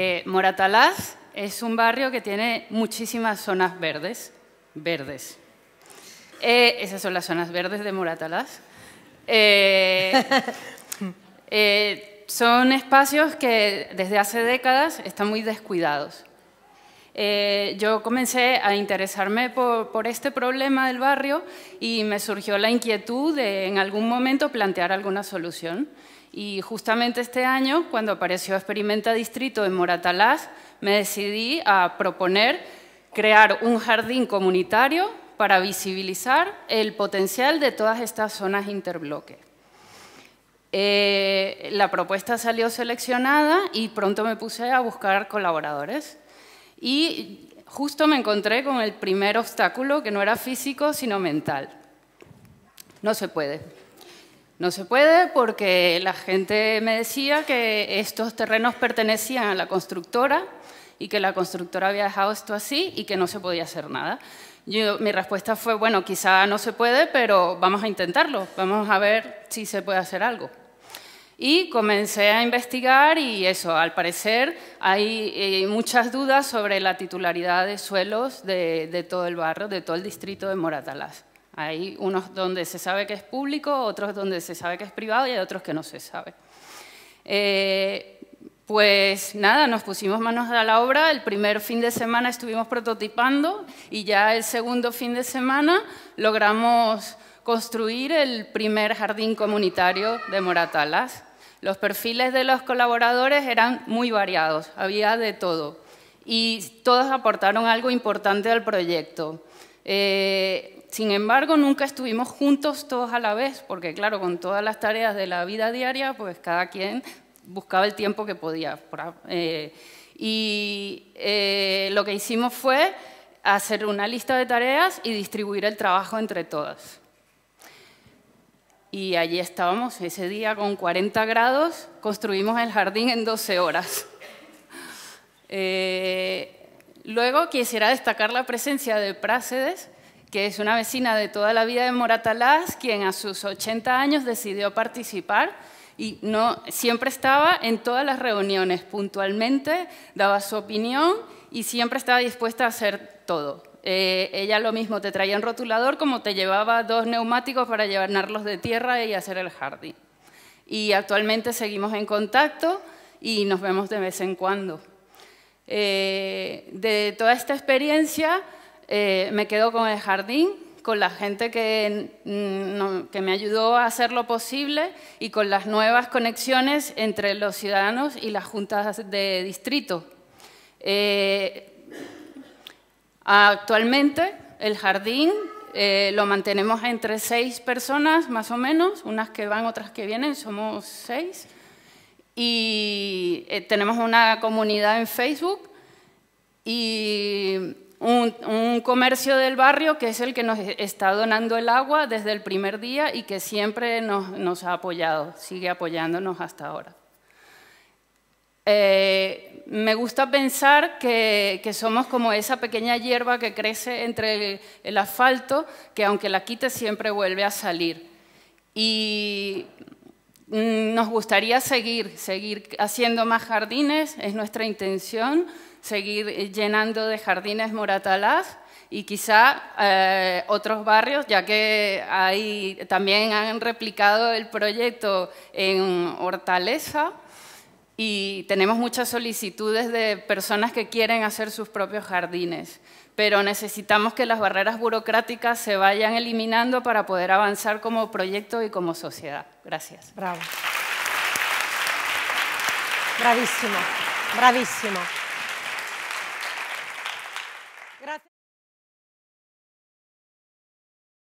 eh, Moratalaz es un barrio que tiene muchísimas zonas verdes, verdes. Eh, esas son las zonas verdes de Moratalaz. Eh, eh, son espacios que desde hace décadas están muy descuidados. yo comencé a interesarme por, este problema del barrio y me surgió la inquietud de en algún momento plantear alguna solución. Y justamente este año, cuando apareció Experimenta Distrito en Moratalaz, me decidí a proponer crear un jardín comunitario para visibilizar el potencial de todas estas zonas interbloque. Eh, la propuesta salió seleccionada y pronto me puse a buscar colaboradores. Y justo me encontré con el primer obstáculo, que no era físico, sino mental. No se puede. No se puede porque la gente me decía que estos terrenos pertenecían a la constructora y que la constructora había dejado esto así y que no se podía hacer nada. mi respuesta fue, bueno, quizá no se puede, pero vamos a intentarlo, vamos a ver si se puede hacer algo. Y comencé a investigar y eso, al parecer hay eh, muchas dudas sobre la titularidad de suelos de, todo el barrio, de todo el distrito de Moratalás. Hay unos donde se sabe que es público, otros donde se sabe que es privado y hay otros que no se sabe. Eh, pues nada, nos pusimos manos a la obra, el primer fin de semana estuvimos prototipando y ya el segundo fin de semana logramos construir el primer jardín comunitario de Moratalas. Los perfiles de los colaboradores eran muy variados, había de todo y todos aportaron algo importante al proyecto. Eh, sin embargo, nunca estuvimos juntos todos a la vez, porque claro, con todas las tareas de la vida diaria, pues cada quien buscaba el tiempo que podía. Eh, y eh, lo que hicimos fue hacer una lista de tareas y distribuir el trabajo entre todas. Y allí estábamos, ese día con 40 grados, construimos el jardín en 12 horas. Luego quisiera destacar la presencia de Prácedes, que es una vecina de toda la vida de Moratalás, quien a sus 80 años decidió participar y no, siempre estaba en todas las reuniones, puntualmente daba su opinión y siempre estaba dispuesta a hacer todo. Eh, ella lo mismo te traía un rotulador como te llevaba dos neumáticos para llenarlos de tierra y hacer el jardín. Y actualmente seguimos en contacto y nos vemos de vez en cuando. Eh, de toda esta experiencia eh, me quedo con el jardín, con la gente que, me ayudó a hacer lo posible y con las nuevas conexiones entre los ciudadanos y las juntas de distrito. Eh, actualmente el jardín lo mantenemos entre seis personas más o menos, unas que van, otras que vienen, somos seis y eh, tenemos una comunidad en Facebook y un, comercio del barrio que es el que nos está donando el agua desde el primer día y que siempre nos, ha apoyado, sigue apoyándonos hasta ahora. Eh, me gusta pensar que, somos como esa pequeña hierba que crece entre el, el asfalto, que aunque la quite siempre vuelve a salir. Y Mm, nos gustaría seguir, seguir haciendo más jardines, es nuestra intención, seguir eh, llenando de jardines Moratalaz y quizá eh, otros barrios, ya que también han replicado el proyecto en Hortaleza, y tenemos muchas solicitudes de personas que quieren hacer sus propios jardines, pero necesitamos que las barreras burocráticas se vayan eliminando para poder avanzar como proyecto y como sociedad. Gracias. Bravo. Bravísimo, bravísimo.